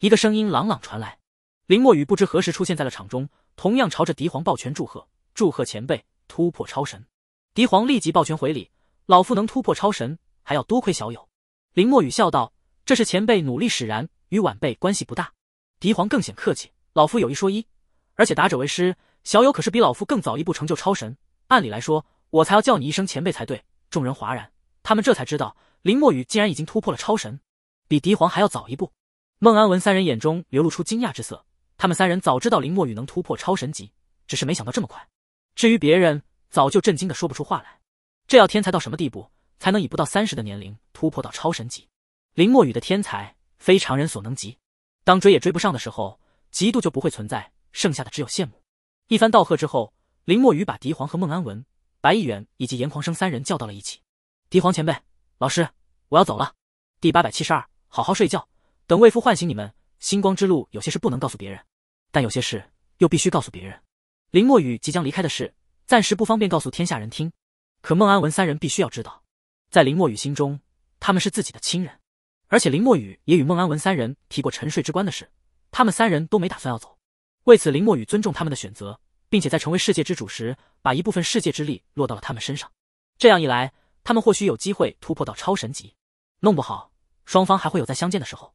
一个声音朗朗传来，林墨雨不知何时出现在了场中，同样朝着狄皇抱拳祝贺：“祝贺前辈突破超神！”狄皇立即抱拳回礼：“老夫能突破超神，还要多亏小友。”林墨雨笑道：“这是前辈努力使然，与晚辈关系不大。”狄皇更显客气：“老夫有一说一，而且打者为师，小友可是比老夫更早一步成就超神，按理来说，我才要叫你一声前辈才对。”众人哗然，他们这才知道林墨雨竟然已经突破了超神，比狄皇还要早一步。孟安文三人眼中流露出惊讶之色，他们三人早知道林墨雨能突破超神级，只是没想到这么快。至于别人，早就震惊的说不出话来。这要天才到什么地步，才能以不到三十的年龄突破到超神级？林墨雨的天才，非常人所能及。当追也追不上的时候，嫉妒就不会存在，剩下的只有羡慕。一番道贺之后，林墨雨把狄黄和孟安文、白逸远以及严狂生三人叫到了一起。狄黄前辈，老师，我要走了。第八百七十二，好好睡觉。等魏夫唤醒你们，星光之路有些事不能告诉别人，但有些事又必须告诉别人。林墨雨即将离开的事，暂时不方便告诉天下人听，可孟安文三人必须要知道。在林墨雨心中，他们是自己的亲人，而且林墨雨也与孟安文三人提过沉睡之关的事，他们三人都没打算要走。为此，林墨雨尊重他们的选择，并且在成为世界之主时，把一部分世界之力落到了他们身上。这样一来，他们或许有机会突破到超神级，弄不好双方还会有再相见的时候。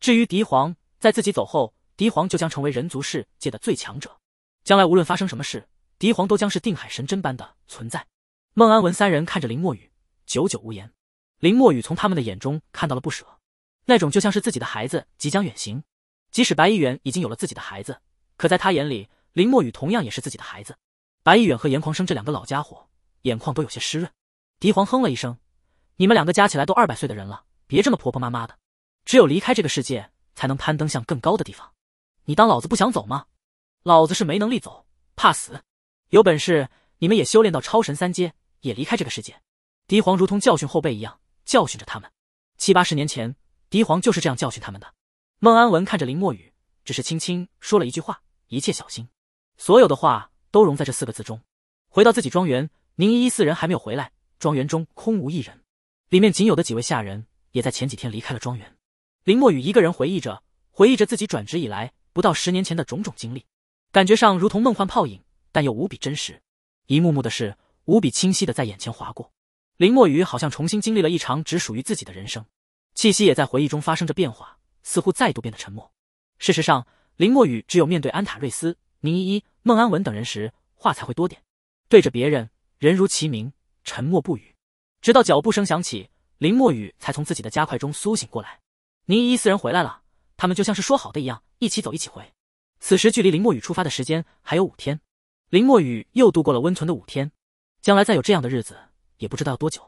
至于狄皇，在自己走后，狄皇就将成为人族世界的最强者。将来无论发生什么事，狄皇都将是定海神针般的存在。孟安文三人看着林墨雨，久久无言。林墨雨从他们的眼中看到了不舍，那种就像是自己的孩子即将远行。即使白逸远已经有了自己的孩子，可在他眼里，林墨雨同样也是自己的孩子。白逸远和严狂生这两个老家伙眼眶都有些湿润。狄皇哼了一声：“你们两个加起来都二百岁的人了，别这么婆婆妈妈的。”只有离开这个世界，才能攀登向更高的地方。你当老子不想走吗？老子是没能力走，怕死。有本事你们也修炼到超神三阶，也离开这个世界。狄皇如同教训后辈一样，教训着他们。七八十年前，狄皇就是这样教训他们的。孟安文看着林墨雨，只是轻轻说了一句话：“一切小心。”所有的话都融在这四个字中。回到自己庄园，宁依依四人还没有回来，庄园中空无一人。里面仅有的几位下人，也在前几天离开了庄园。林墨雨一个人回忆着，回忆着自己转职以来不到十年前的种种经历，感觉上如同梦幻泡影，但又无比真实。一幕幕的事无比清晰的在眼前划过，林墨雨好像重新经历了一场只属于自己的人生，气息也在回忆中发生着变化，似乎再度变得沉默。事实上，林墨雨只有面对安塔瑞斯、宁依依、孟安文等人时，话才会多点；对着别人，人如其名，沉默不语。直到脚步声响起，林墨雨才从自己的加快中苏醒过来。宁依依四人回来了，他们就像是说好的一样，一起走，一起回。此时距离林墨雨出发的时间还有五天，林墨雨又度过了温存的五天。将来再有这样的日子，也不知道要多久。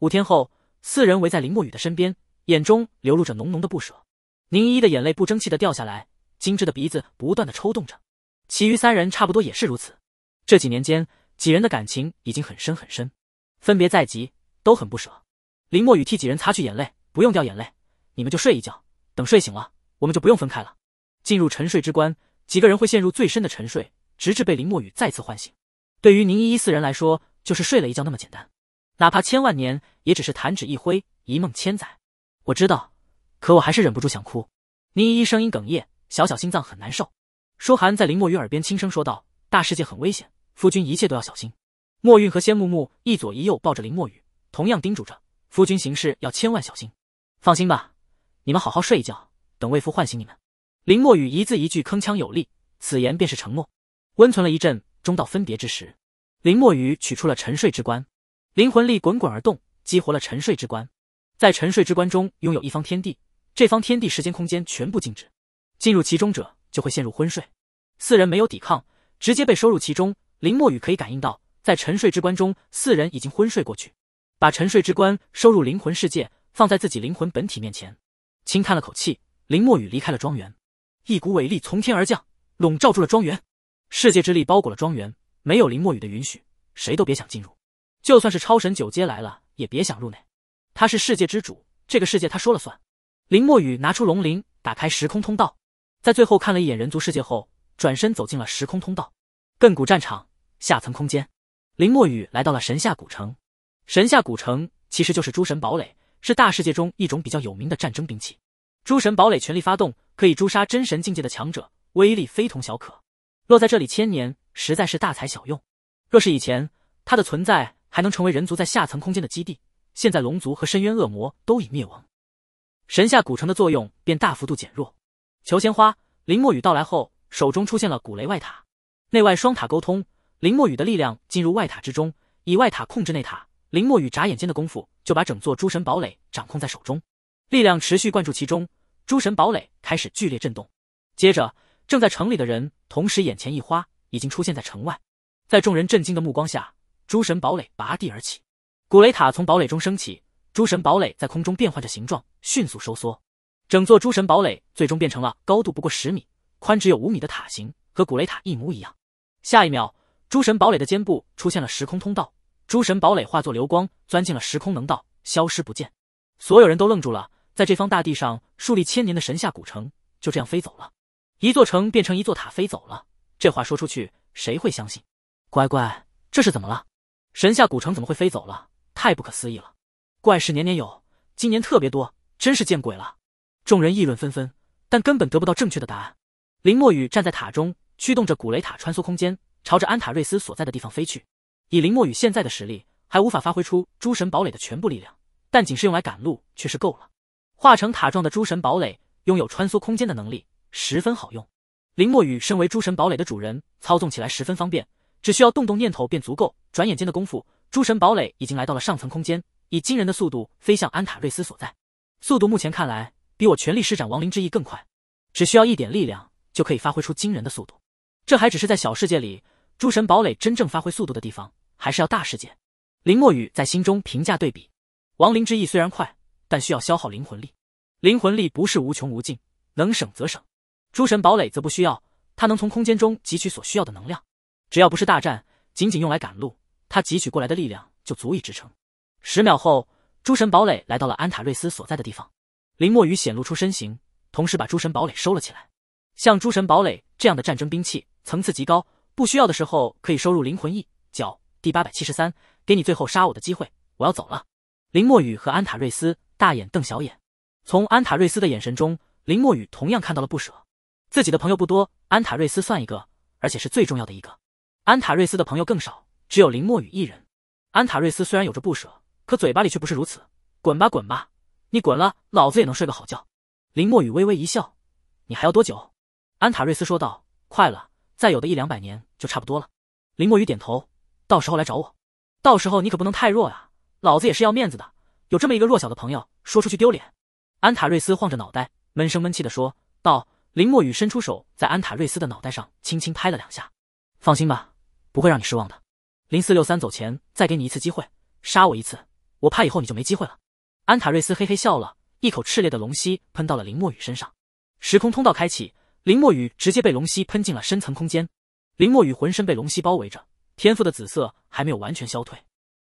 五天后，四人围在林墨雨的身边，眼中流露着浓浓的不舍。宁依依的眼泪不争气的掉下来，精致的鼻子不断的抽动着。其余三人差不多也是如此。这几年间，几人的感情已经很深很深，分别在即，都很不舍。林墨雨替几人擦去眼泪，不用掉眼泪。你们就睡一觉，等睡醒了，我们就不用分开了。进入沉睡之关，几个人会陷入最深的沉睡，直至被林墨雨再次唤醒。对于宁依依四人来说，就是睡了一觉那么简单，哪怕千万年，也只是弹指一挥，一梦千载。我知道，可我还是忍不住想哭。宁依依声音哽咽，小小心脏很难受。舒寒在林墨雨耳边轻声说道：“大世界很危险，夫君一切都要小心。”墨韵和仙木木一左一右抱着林墨雨，同样叮嘱着：“夫君行事要千万小心。”放心吧。你们好好睡一觉，等魏夫唤醒你们。林墨雨一字一句铿锵有力，此言便是承诺。温存了一阵，终到分别之时，林墨雨取出了沉睡之棺，灵魂力滚滚而动，激活了沉睡之棺。在沉睡之棺中拥有一方天地，这方天地时间空间全部静止，进入其中者就会陷入昏睡。四人没有抵抗，直接被收入其中。林墨雨可以感应到，在沉睡之棺中，四人已经昏睡过去。把沉睡之棺收入灵魂世界，放在自己灵魂本体面前。轻叹了口气，林墨雨离开了庄园。一股伟力从天而降，笼罩住了庄园。世界之力包裹了庄园，没有林墨雨的允许，谁都别想进入。就算是超神九阶来了，也别想入内。他是世界之主，这个世界他说了算。林墨雨拿出龙鳞，打开时空通道，在最后看了一眼人族世界后，转身走进了时空通道。亘古战场下层空间，林墨雨来到了神下古城。神下古城其实就是诸神堡垒。是大世界中一种比较有名的战争兵器，诸神堡垒全力发动，可以诛杀真神境界的强者，威力非同小可。落在这里千年，实在是大材小用。若是以前，它的存在还能成为人族在下层空间的基地，现在龙族和深渊恶魔都已灭亡，神下古城的作用便大幅度减弱。求鲜花，林墨雨到来后，手中出现了古雷外塔，内外双塔沟通，林墨雨的力量进入外塔之中，以外塔控制内塔。林墨雨眨眼间的功夫就把整座诸神堡垒掌控在手中，力量持续灌注其中，诸神堡垒开始剧烈震动。接着，正在城里的人同时眼前一花，已经出现在城外。在众人震惊的目光下，诸神堡垒拔地而起，古雷塔从堡垒中升起。诸神堡垒在空中变换着形状，迅速收缩，整座诸神堡垒最终变成了高度不过十米、宽只有五米的塔形，和古雷塔一模一样。下一秒，诸神堡垒的肩部出现了时空通道。诸神堡垒化作流光，钻进了时空能道，消失不见。所有人都愣住了。在这方大地上，树立千年的神下古城就这样飞走了，一座城变成一座塔飞走了。这话说出去，谁会相信？乖乖，这是怎么了？神下古城怎么会飞走了？太不可思议了！怪事年年有，今年特别多，真是见鬼了！众人议论纷纷，但根本得不到正确的答案。林墨雨站在塔中，驱动着古雷塔穿梭空间，朝着安塔瑞斯所在的地方飞去。以林墨雨现在的实力，还无法发挥出诸神堡垒的全部力量，但仅是用来赶路却是够了。化成塔状的诸神堡垒拥有穿梭空间的能力，十分好用。林墨雨身为诸神堡垒的主人，操纵起来十分方便，只需要动动念头便足够。转眼间的功夫，诸神堡垒已经来到了上层空间，以惊人的速度飞向安塔瑞斯所在。速度目前看来，比我全力施展亡灵之翼更快，只需要一点力量就可以发挥出惊人的速度。这还只是在小世界里，诸神堡垒真正发挥速度的地方。还是要大事件。林墨雨在心中评价对比，亡灵之翼虽然快，但需要消耗灵魂力，灵魂力不是无穷无尽，能省则省。诸神堡垒则不需要，它能从空间中汲取所需要的能量。只要不是大战，仅仅用来赶路，它汲取过来的力量就足以支撑。十秒后，诸神堡垒来到了安塔瑞斯所在的地方，林墨雨显露出身形，同时把诸神堡垒收了起来。像诸神堡垒这样的战争兵器，层次极高，不需要的时候可以收入灵魂翼角。第八百七十三，给你最后杀我的机会，我要走了。林墨雨和安塔瑞斯大眼瞪小眼，从安塔瑞斯的眼神中，林墨雨同样看到了不舍。自己的朋友不多，安塔瑞斯算一个，而且是最重要的一个。安塔瑞斯的朋友更少，只有林墨雨一人。安塔瑞斯虽然有着不舍，可嘴巴里却不是如此。滚吧，滚吧，你滚了，老子也能睡个好觉。林墨雨微微一笑，你还要多久？安塔瑞斯说道：“快了，再有的一两百年就差不多了。”林墨雨点头。到时候来找我，到时候你可不能太弱啊！老子也是要面子的，有这么一个弱小的朋友，说出去丢脸。安塔瑞斯晃着脑袋，闷声闷气的说道。林墨雨伸出手，在安塔瑞斯的脑袋上轻轻拍了两下。放心吧，不会让你失望的。零四六三走前再给你一次机会，杀我一次，我怕以后你就没机会了。安塔瑞斯嘿嘿笑了，一口炽烈的龙息喷到了林墨雨身上。时空通道开启，林墨雨直接被龙息喷进了深层空间。林墨雨浑身被龙息包围着。天赋的紫色还没有完全消退，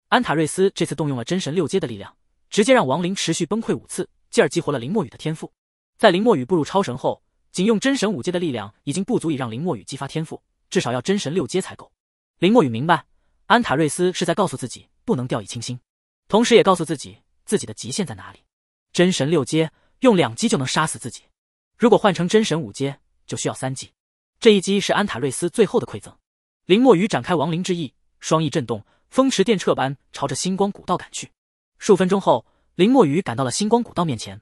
安塔瑞斯这次动用了真神六阶的力量，直接让亡灵持续崩溃五次，继而激活了林墨雨的天赋。在林墨雨步入超神后，仅用真神五阶的力量已经不足以让林墨雨激发天赋，至少要真神六阶才够。林墨雨明白，安塔瑞斯是在告诉自己不能掉以轻心，同时也告诉自己自己的极限在哪里。真神六阶用两击就能杀死自己，如果换成真神五阶就需要三击。这一击是安塔瑞斯最后的馈赠。林墨雨展开亡灵之翼，双翼震动，风驰电掣般朝着星光古道赶去。数分钟后，林墨雨赶到了星光古道面前。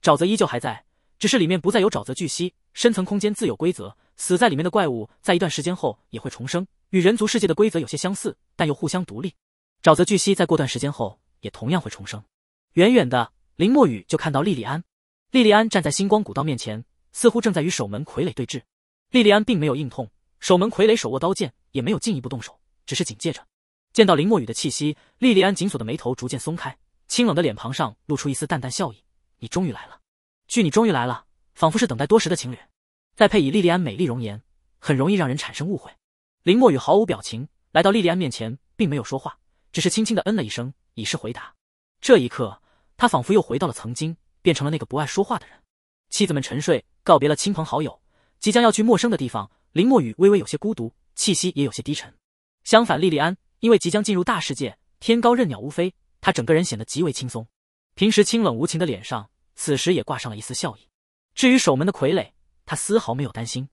沼泽依旧还在，只是里面不再有沼泽巨蜥。深层空间自有规则，死在里面的怪物在一段时间后也会重生，与人族世界的规则有些相似，但又互相独立。沼泽巨蜥在过段时间后也同样会重生。远远的，林墨雨就看到莉莉安。莉莉安站在星光古道面前，似乎正在与守门傀儡对峙。莉莉安并没有硬碰，守门傀儡手握刀剑。也没有进一步动手，只是警戒着。见到林墨雨的气息，莉莉安紧锁的眉头逐渐松开，清冷的脸庞上露出一丝淡淡笑意：“你终于来了。”“据你终于来了。”仿佛是等待多时的情侣，再配以莉莉安美丽容颜，很容易让人产生误会。林墨雨毫无表情来到莉莉安面前，并没有说话，只是轻轻的嗯了一声，以示回答。这一刻，他仿佛又回到了曾经，变成了那个不爱说话的人。妻子们沉睡，告别了亲朋好友，即将要去陌生的地方。林墨雨微微有些孤独。气息也有些低沉。相反，莉莉安因为即将进入大世界，天高任鸟无飞，她整个人显得极为轻松。平时清冷无情的脸上，此时也挂上了一丝笑意。至于守门的傀儡，他丝毫没有担心。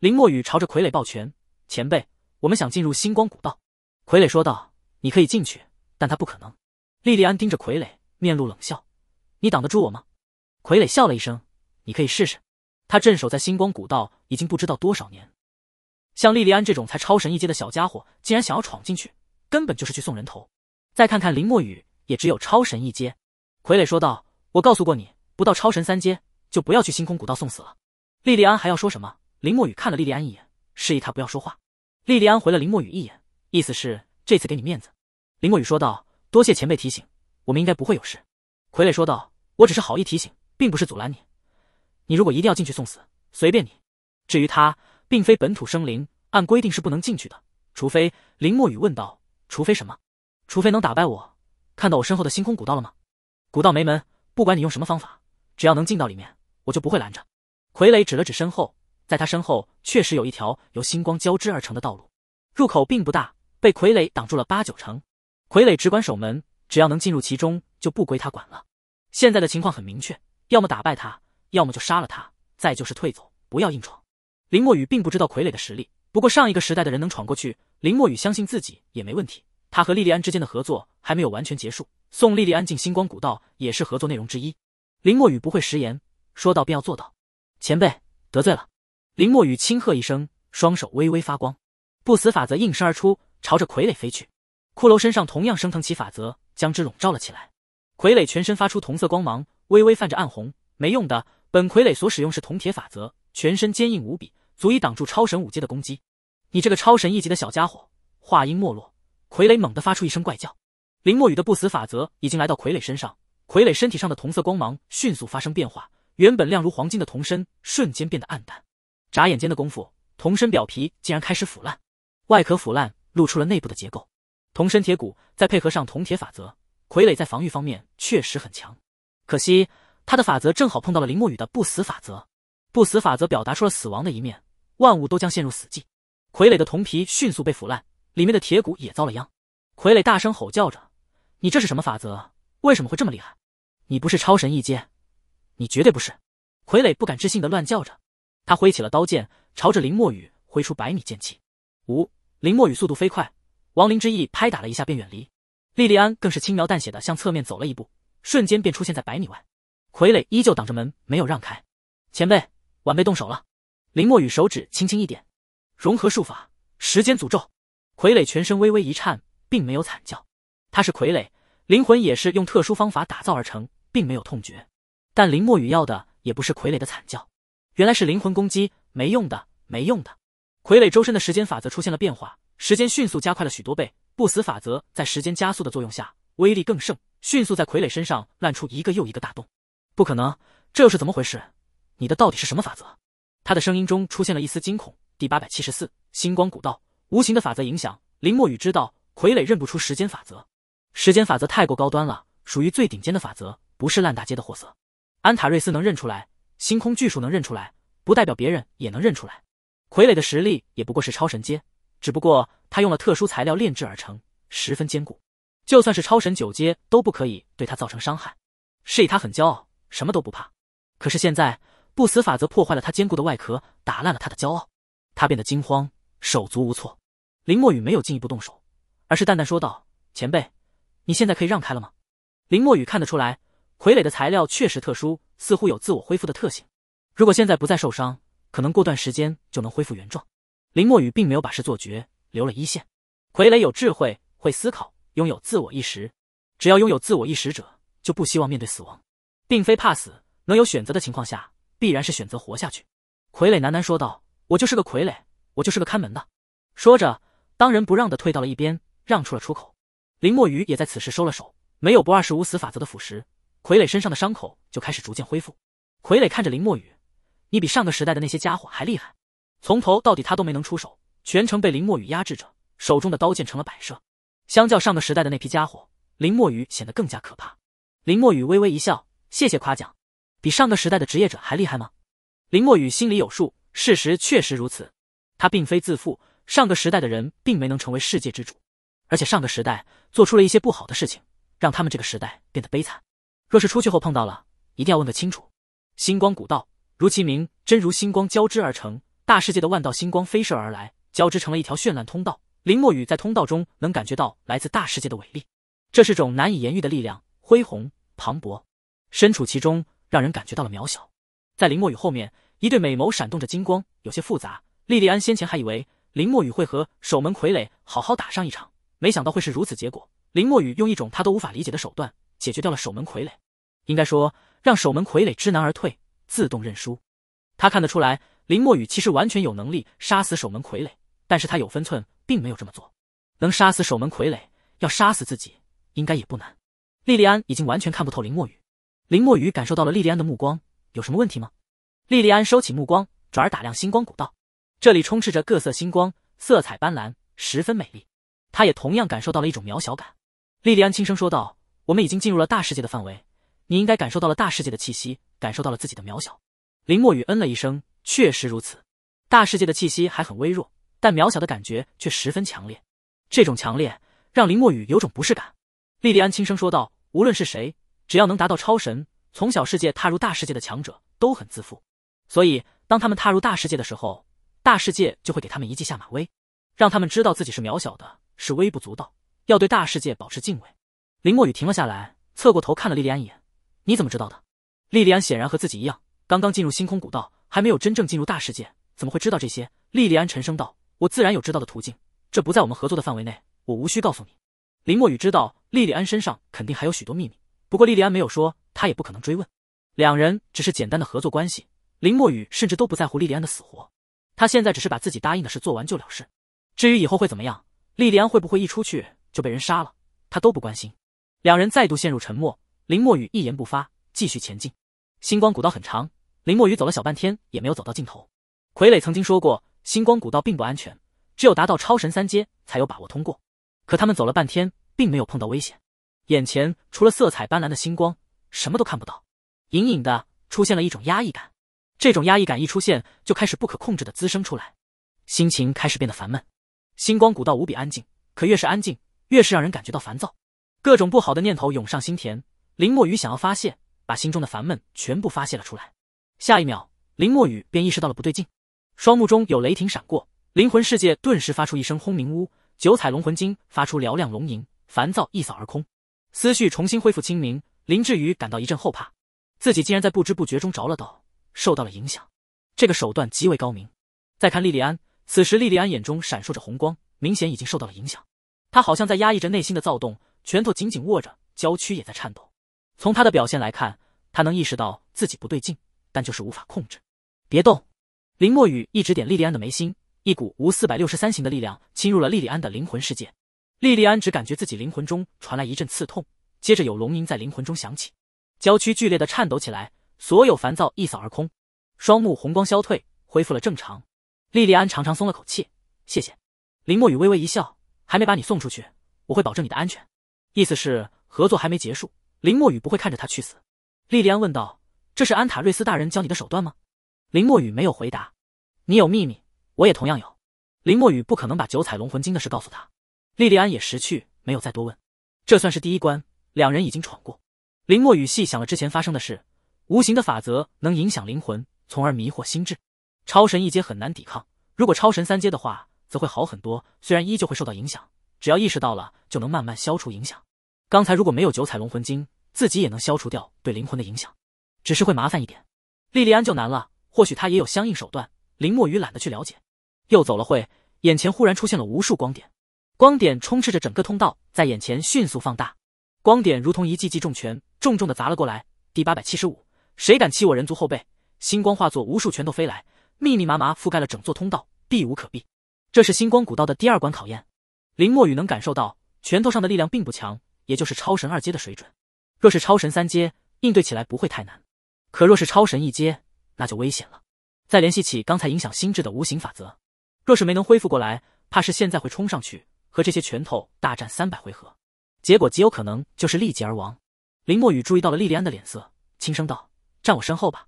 林墨雨朝着傀儡抱拳：“前辈，我们想进入星光古道。”傀儡说道：“你可以进去，但他不可能。”莉莉安盯着傀儡，面露冷笑：“你挡得住我吗？”傀儡笑了一声：“你可以试试。”他镇守在星光古道已经不知道多少年。像莉莉安这种才超神一阶的小家伙，竟然想要闯进去，根本就是去送人头。再看看林墨雨，也只有超神一阶。傀儡说道：“我告诉过你，不到超神三阶，就不要去星空古道送死了。”莉莉安还要说什么？林墨雨看了莉莉安一眼，示意他不要说话。莉莉安回了林墨雨一眼，意思是这次给你面子。林墨雨说道：“多谢前辈提醒，我们应该不会有事。”傀儡说道：“我只是好意提醒，并不是阻拦你。你如果一定要进去送死，随便你。至于他……”并非本土生灵，按规定是不能进去的。除非林墨雨问道：“除非什么？除非能打败我。看到我身后的星空古道了吗？古道没门，不管你用什么方法，只要能进到里面，我就不会拦着。”傀儡指了指身后，在他身后确实有一条由星光交织而成的道路，入口并不大，被傀儡挡住了八九成。傀儡只管守门，只要能进入其中，就不归他管了。现在的情况很明确：要么打败他，要么就杀了他，再就是退走，不要硬闯。林墨雨并不知道傀儡的实力，不过上一个时代的人能闯过去，林墨雨相信自己也没问题。他和莉莉安之间的合作还没有完全结束，送莉莉安进星光古道也是合作内容之一。林墨雨不会食言，说到便要做到。前辈得罪了。林墨雨轻喝一声，双手微微发光，不死法则应声而出，朝着傀儡飞去。骷髅身上同样升腾起法则，将之笼罩了起来。傀儡全身发出铜色光芒，微微泛着暗红。没用的，本傀儡所使用是铜铁法则。全身坚硬无比，足以挡住超神武阶的攻击。你这个超神一级的小家伙！话音没落，傀儡猛地发出一声怪叫。林墨雨的不死法则已经来到傀儡身上，傀儡身体上的铜色光芒迅速发生变化，原本亮如黄金的铜身瞬间变得暗淡。眨眼间的功夫，铜身表皮竟然开始腐烂，外壳腐烂露出了内部的结构。铜身铁骨，再配合上铜铁法则，傀儡在防御方面确实很强。可惜他的法则正好碰到了林墨雨的不死法则。不死法则表达出了死亡的一面，万物都将陷入死寂。傀儡的铜皮迅速被腐烂，里面的铁骨也遭了殃。傀儡大声吼叫着：“你这是什么法则？为什么会这么厉害？你不是超神一阶，你绝对不是！”傀儡不敢置信的乱叫着，他挥起了刀剑，朝着林墨雨挥出百米剑气。五林墨雨速度飞快，亡灵之翼拍打了一下便远离。莉莉安更是轻描淡写的向侧面走了一步，瞬间便出现在百米外。傀儡依旧挡着门没有让开，前辈。晚辈动手了，林墨雨手指轻轻一点，融合术法，时间诅咒。傀儡全身微微一颤，并没有惨叫。他是傀儡，灵魂也是用特殊方法打造而成，并没有痛觉。但林墨雨要的也不是傀儡的惨叫，原来是灵魂攻击，没用的，没用的。傀儡周身的时间法则出现了变化，时间迅速加快了许多倍，不死法则在时间加速的作用下威力更盛，迅速在傀儡身上烂出一个又一个大洞。不可能，这又是怎么回事？你的到底是什么法则？他的声音中出现了一丝惊恐。第八百七十四星光古道，无形的法则影响。林墨雨知道，傀儡认不出时间法则，时间法则太过高端了，属于最顶尖的法则，不是烂大街的货色。安塔瑞斯能认出来，星空巨树能认出来，不代表别人也能认出来。傀儡的实力也不过是超神阶，只不过他用了特殊材料炼制而成，十分坚固，就算是超神九阶都不可以对他造成伤害。是以他很骄傲，什么都不怕。可是现在。不死法则破坏了他坚固的外壳，打烂了他的骄傲，他变得惊慌，手足无措。林墨雨没有进一步动手，而是淡淡说道：“前辈，你现在可以让开了吗？”林墨雨看得出来，傀儡的材料确实特殊，似乎有自我恢复的特性。如果现在不再受伤，可能过段时间就能恢复原状。林墨雨并没有把事做绝，留了一线。傀儡有智慧，会思考，拥有自我意识。只要拥有自我意识者，就不希望面对死亡，并非怕死。能有选择的情况下。必然是选择活下去，傀儡喃喃说道：“我就是个傀儡，我就是个看门的。”说着，当仁不让的退到了一边，让出了出口。林墨雨也在此时收了手，没有不二十五死法则的腐蚀，傀儡身上的伤口就开始逐渐恢复。傀儡看着林墨雨：“你比上个时代的那些家伙还厉害，从头到底他都没能出手，全程被林墨雨压制着，手中的刀剑成了摆设。相较上个时代的那批家伙，林墨雨显得更加可怕。”林墨雨微微一笑：“谢谢夸奖。”比上个时代的职业者还厉害吗？林墨雨心里有数，事实确实如此。他并非自负，上个时代的人并没能成为世界之主，而且上个时代做出了一些不好的事情，让他们这个时代变得悲惨。若是出去后碰到了，一定要问个清楚。星光古道，如其名，真如星光交织而成。大世界的万道星光飞射而来，交织成了一条绚烂通道。林墨雨在通道中能感觉到来自大世界的伟力，这是种难以言喻的力量，恢宏磅礴，身处其中。让人感觉到了渺小。在林墨雨后面，一对美眸闪动着金光，有些复杂。莉莉安先前还以为林墨雨会和守门傀儡好好打上一场，没想到会是如此结果。林墨雨用一种他都无法理解的手段解决掉了守门傀儡，应该说让守门傀儡知难而退，自动认输。他看得出来，林墨雨其实完全有能力杀死守门傀儡，但是他有分寸，并没有这么做。能杀死守门傀儡，要杀死自己应该也不难。莉莉安已经完全看不透林墨雨。林墨雨感受到了莉莉安的目光，有什么问题吗？莉莉安收起目光，转而打量星光古道，这里充斥着各色星光，色彩斑斓，十分美丽。他也同样感受到了一种渺小感。莉莉安轻声说道：“我们已经进入了大世界的范围，你应该感受到了大世界的气息，感受到了自己的渺小。”林墨雨嗯了一声，确实如此。大世界的气息还很微弱，但渺小的感觉却十分强烈。这种强烈让林墨雨有种不适感。莉莉安轻声说道：“无论是谁。”只要能达到超神，从小世界踏入大世界的强者都很自负，所以当他们踏入大世界的时候，大世界就会给他们一记下马威，让他们知道自己是渺小的，是微不足道，要对大世界保持敬畏。林墨雨停了下来，侧过头看了莉莉安一眼：“你怎么知道的？”莉莉安显然和自己一样，刚刚进入星空古道，还没有真正进入大世界，怎么会知道这些？莉莉安沉声道：“我自然有知道的途径，这不在我们合作的范围内，我无需告诉你。”林墨雨知道莉莉安身上肯定还有许多秘密。不过莉莉安没有说，他也不可能追问，两人只是简单的合作关系。林墨雨甚至都不在乎莉莉安的死活，他现在只是把自己答应的事做完就了事，至于以后会怎么样，莉莉安会不会一出去就被人杀了，他都不关心。两人再度陷入沉默，林墨雨一言不发，继续前进。星光古道很长，林墨雨走了小半天也没有走到尽头。傀儡曾经说过，星光古道并不安全，只有达到超神三阶才有把握通过。可他们走了半天，并没有碰到危险。眼前除了色彩斑斓的星光，什么都看不到。隐隐的出现了一种压抑感，这种压抑感一出现，就开始不可控制的滋生出来，心情开始变得烦闷。星光古道无比安静，可越是安静，越是让人感觉到烦躁。各种不好的念头涌上心田，林墨雨想要发泄，把心中的烦闷全部发泄了出来。下一秒，林墨雨便意识到了不对劲，双目中有雷霆闪过，灵魂世界顿时发出一声轰鸣，呜，九彩龙魂经发出嘹亮龙吟，烦躁一扫而空。思绪重新恢复清明，林志宇感到一阵后怕，自己竟然在不知不觉中着了道，受到了影响。这个手段极为高明。再看莉莉安，此时莉莉安眼中闪烁着红光，明显已经受到了影响。她好像在压抑着内心的躁动，拳头紧紧握着，娇躯也在颤抖。从她的表现来看，她能意识到自己不对劲，但就是无法控制。别动！林墨雨一直点莉莉安的眉心，一股无四百六十三型的力量侵入了莉莉安的灵魂世界。莉莉安只感觉自己灵魂中传来一阵刺痛，接着有龙吟在灵魂中响起，娇躯剧烈的颤抖起来，所有烦躁一扫而空，双目红光消退，恢复了正常。莉莉安长长松了口气，谢谢。林墨雨微微一笑，还没把你送出去，我会保证你的安全。意思是合作还没结束，林墨雨不会看着他去死。莉莉安问道：“这是安塔瑞斯大人教你的手段吗？”林墨雨没有回答。你有秘密，我也同样有。林墨雨不可能把九彩龙魂经的事告诉他。莉莉安也识趣，没有再多问。这算是第一关，两人已经闯过。林墨雨细想了之前发生的事，无形的法则能影响灵魂，从而迷惑心智。超神一阶很难抵抗，如果超神三阶的话，则会好很多。虽然依旧会受到影响，只要意识到了，就能慢慢消除影响。刚才如果没有九彩龙魂晶，自己也能消除掉对灵魂的影响，只是会麻烦一点。莉莉安就难了，或许她也有相应手段。林墨雨懒得去了解。又走了会，眼前忽然出现了无数光点。光点充斥着整个通道，在眼前迅速放大。光点如同一记记重拳，重重的砸了过来。第八百七十五，谁敢欺我人族后背？星光化作无数拳头飞来，密密麻麻覆盖了整座通道，避无可避。这是星光古道的第二关考验。林墨雨能感受到，拳头上的力量并不强，也就是超神二阶的水准。若是超神三阶，应对起来不会太难。可若是超神一阶，那就危险了。再联系起刚才影响心智的无形法则，若是没能恢复过来，怕是现在会冲上去。和这些拳头大战三百回合，结果极有可能就是力竭而亡。林墨雨注意到了莉莉安的脸色，轻声道：“站我身后吧。”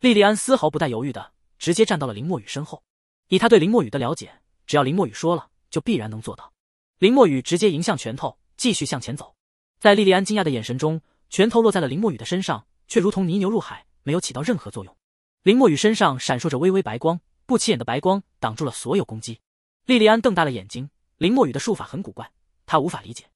莉莉安丝毫不带犹豫的直接站到了林墨雨身后。以他对林墨雨的了解，只要林墨雨说了，就必然能做到。林墨雨直接迎向拳头，继续向前走。在莉莉安惊讶的眼神中，拳头落在了林墨雨的身上，却如同泥牛入海，没有起到任何作用。林墨雨身上闪烁着微微白光，不起眼的白光挡住了所有攻击。莉莉安瞪大了眼睛。林墨雨的术法很古怪，他无法理解，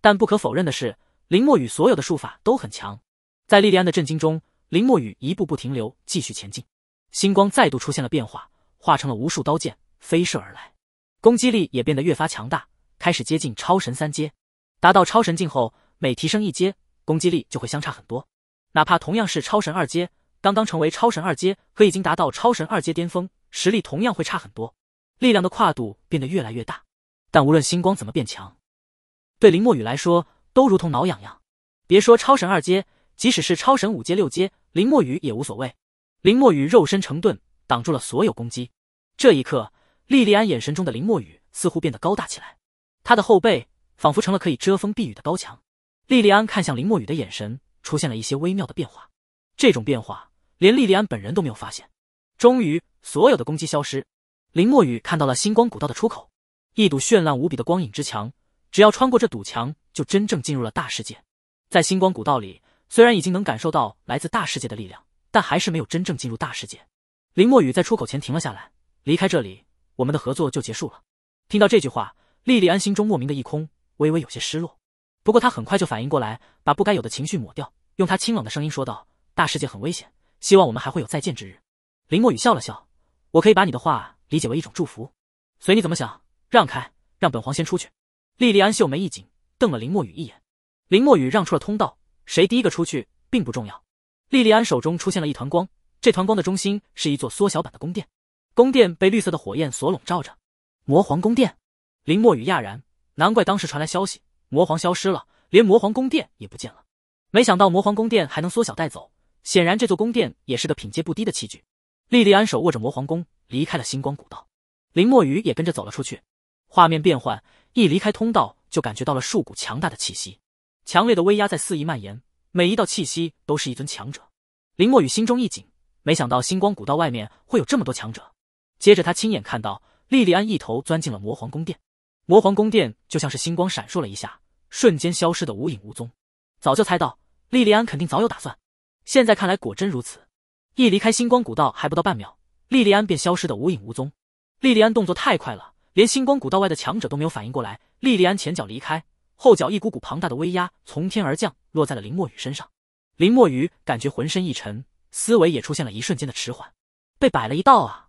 但不可否认的是，林墨雨所有的术法都很强。在莉莉安的震惊中，林墨雨一步步停留，继续前进。星光再度出现了变化，化成了无数刀剑飞射而来，攻击力也变得越发强大，开始接近超神三阶。达到超神境后，每提升一阶，攻击力就会相差很多。哪怕同样是超神二阶，刚刚成为超神二阶和已经达到超神二阶巅峰，实力同样会差很多。力量的跨度变得越来越大。但无论星光怎么变强，对林墨雨来说都如同挠痒痒。别说超神二阶，即使是超神五阶、六阶，林墨雨也无所谓。林墨雨肉身成盾，挡住了所有攻击。这一刻，莉莉安眼神中的林墨雨似乎变得高大起来，他的后背仿佛成了可以遮风避雨的高墙。莉莉安看向林墨雨的眼神出现了一些微妙的变化，这种变化连莉莉安本人都没有发现。终于，所有的攻击消失，林墨雨看到了星光古道的出口。一堵绚烂无比的光影之墙，只要穿过这堵墙，就真正进入了大世界。在星光古道里，虽然已经能感受到来自大世界的力量，但还是没有真正进入大世界。林墨雨在出口前停了下来，离开这里，我们的合作就结束了。听到这句话，莉莉安心中莫名的一空，微微有些失落。不过她很快就反应过来，把不该有的情绪抹掉，用她清冷的声音说道：“大世界很危险，希望我们还会有再见之日。”林墨雨笑了笑：“我可以把你的话理解为一种祝福，随你怎么想。”让开，让本皇先出去。莉莉安秀眉一紧，瞪了林墨雨一眼。林墨雨让出了通道，谁第一个出去并不重要。莉莉安手中出现了一团光，这团光的中心是一座缩小版的宫殿，宫殿被绿色的火焰所笼罩着。魔皇宫殿，林墨雨讶然，难怪当时传来消息，魔皇消失了，连魔皇宫殿也不见了。没想到魔皇宫殿还能缩小带走，显然这座宫殿也是个品阶不低的器具。莉莉安手握着魔皇宫，离开了星光古道，林墨雨也跟着走了出去。画面变幻，一离开通道，就感觉到了数股强大的气息，强烈的威压在肆意蔓延，每一道气息都是一尊强者。林墨雨心中一紧，没想到星光古道外面会有这么多强者。接着，他亲眼看到莉莉安一头钻进了魔皇宫殿，魔皇宫殿就像是星光闪烁了一下，瞬间消失的无影无踪。早就猜到莉莉安肯定早有打算，现在看来果真如此。一离开星光古道还不到半秒，莉莉安便消失的无影无踪。莉莉安动作太快了。连星光古道外的强者都没有反应过来，莉莉安前脚离开，后脚一股股庞大的威压从天而降，落在了林墨雨身上。林墨雨感觉浑身一沉，思维也出现了一瞬间的迟缓，被摆了一道啊！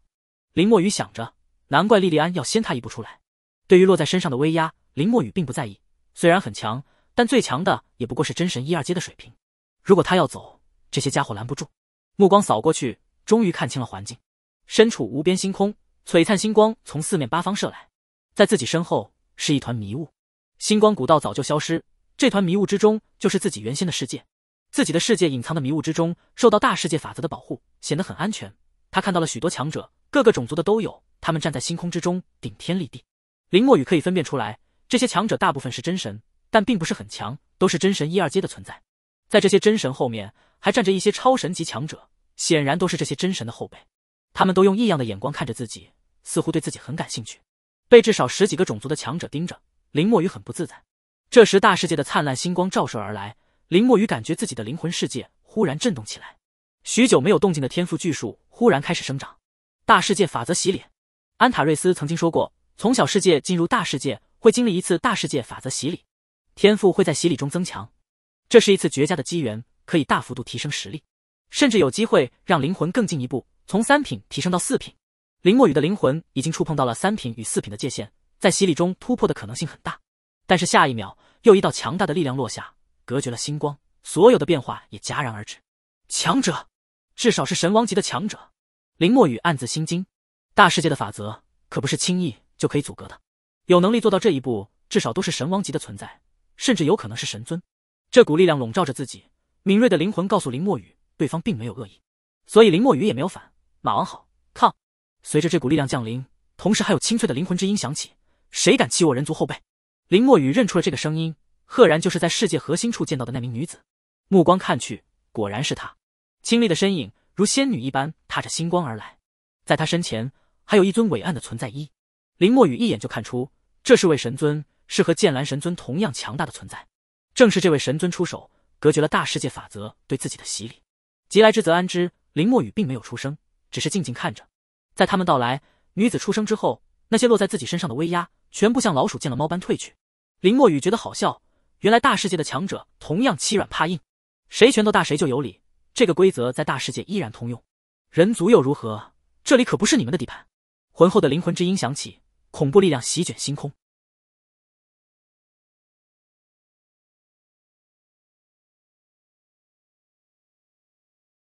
林墨雨想着，难怪莉莉安要先他一步出来。对于落在身上的威压，林墨雨并不在意，虽然很强，但最强的也不过是真神一二阶的水平。如果他要走，这些家伙拦不住。目光扫过去，终于看清了环境，身处无边星空。璀璨星光从四面八方射来，在自己身后是一团迷雾，星光古道早就消失。这团迷雾之中就是自己原先的世界，自己的世界隐藏的迷雾之中，受到大世界法则的保护，显得很安全。他看到了许多强者，各个种族的都有。他们站在星空之中，顶天立地。林墨雨可以分辨出来，这些强者大部分是真神，但并不是很强，都是真神一二阶的存在。在这些真神后面，还站着一些超神级强者，显然都是这些真神的后辈。他们都用异样的眼光看着自己。似乎对自己很感兴趣，被至少十几个种族的强者盯着，林墨雨很不自在。这时，大世界的灿烂星光照射而来，林墨雨感觉自己的灵魂世界忽然震动起来。许久没有动静的天赋巨树忽然开始生长。大世界法则洗礼，安塔瑞斯曾经说过，从小世界进入大世界会经历一次大世界法则洗礼，天赋会在洗礼中增强。这是一次绝佳的机缘，可以大幅度提升实力，甚至有机会让灵魂更进一步，从三品提升到四品。林墨雨的灵魂已经触碰到了三品与四品的界限，在洗礼中突破的可能性很大。但是下一秒，又一道强大的力量落下，隔绝了星光，所有的变化也戛然而止。强者，至少是神王级的强者。林墨雨暗自心惊，大世界的法则可不是轻易就可以阻隔的。有能力做到这一步，至少都是神王级的存在，甚至有可能是神尊。这股力量笼罩着自己，敏锐的灵魂告诉林墨雨，对方并没有恶意，所以林墨雨也没有反。马王好抗。随着这股力量降临，同时还有清脆的灵魂之音响起。谁敢欺我人族后辈？林墨雨认出了这个声音，赫然就是在世界核心处见到的那名女子。目光看去，果然是她。清丽的身影如仙女一般踏着星光而来，在她身前还有一尊伟岸的存在。一林墨雨一眼就看出，这是位神尊，是和剑兰神尊同样强大的存在。正是这位神尊出手，隔绝了大世界法则对自己的洗礼。急来之则安之，林墨雨并没有出声，只是静静看着。在他们到来，女子出生之后，那些落在自己身上的威压，全部像老鼠见了猫般退去。林墨雨觉得好笑，原来大世界的强者同样欺软怕硬，谁拳头大谁就有理，这个规则在大世界依然通用。人族又如何？这里可不是你们的地盘。浑厚的灵魂之音响起，恐怖力量席卷星空。